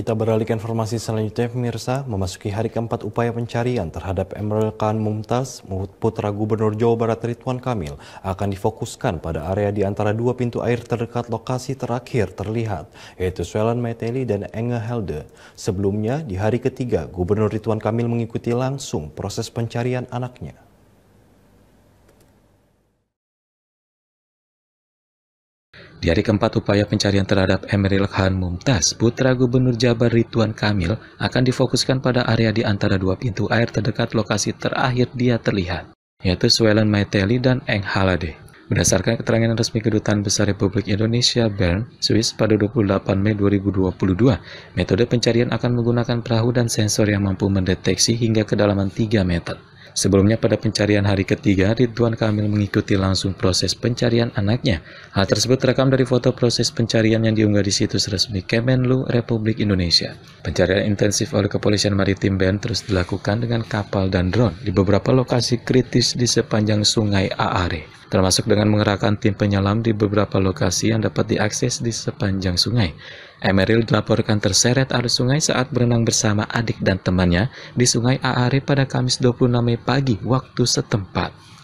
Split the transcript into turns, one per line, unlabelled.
Kita beralih ke informasi selanjutnya pemirsa, memasuki hari keempat upaya pencarian terhadap Emeril Khan Mumtaz, putra Gubernur Jawa Barat Ridwan Kamil akan difokuskan pada area di antara dua pintu air terdekat lokasi terakhir terlihat, yaitu Swellen Meteli dan Enge Helde. Sebelumnya, di hari ketiga, Gubernur Ridwan Kamil mengikuti langsung proses pencarian anaknya.
Di hari keempat upaya pencarian terhadap Emeril Khan Mumtaz, putra Gubernur Jabar Rituan Kamil akan difokuskan pada area di antara dua pintu air terdekat lokasi terakhir dia terlihat, yaitu Swellen Maiteli dan Eng Halade. Berdasarkan keterangan resmi Kedutaan Besar Republik Indonesia Bern, Swiss pada 28 Mei 2022, metode pencarian akan menggunakan perahu dan sensor yang mampu mendeteksi hingga kedalaman 3 meter. Sebelumnya pada pencarian hari ketiga, Ridwan Kamil mengikuti langsung proses pencarian anaknya. Hal tersebut terekam dari foto proses pencarian yang diunggah di situs resmi Kemenlu Republik Indonesia. Pencarian intensif oleh kepolisian maritim Band terus dilakukan dengan kapal dan drone di beberapa lokasi kritis di sepanjang sungai Aare termasuk dengan mengerahkan tim penyelam di beberapa lokasi yang dapat diakses di sepanjang sungai. Emeril dilaporkan terseret arus sungai saat berenang bersama adik dan temannya di Sungai Aare pada Kamis 26 Mei pagi waktu setempat.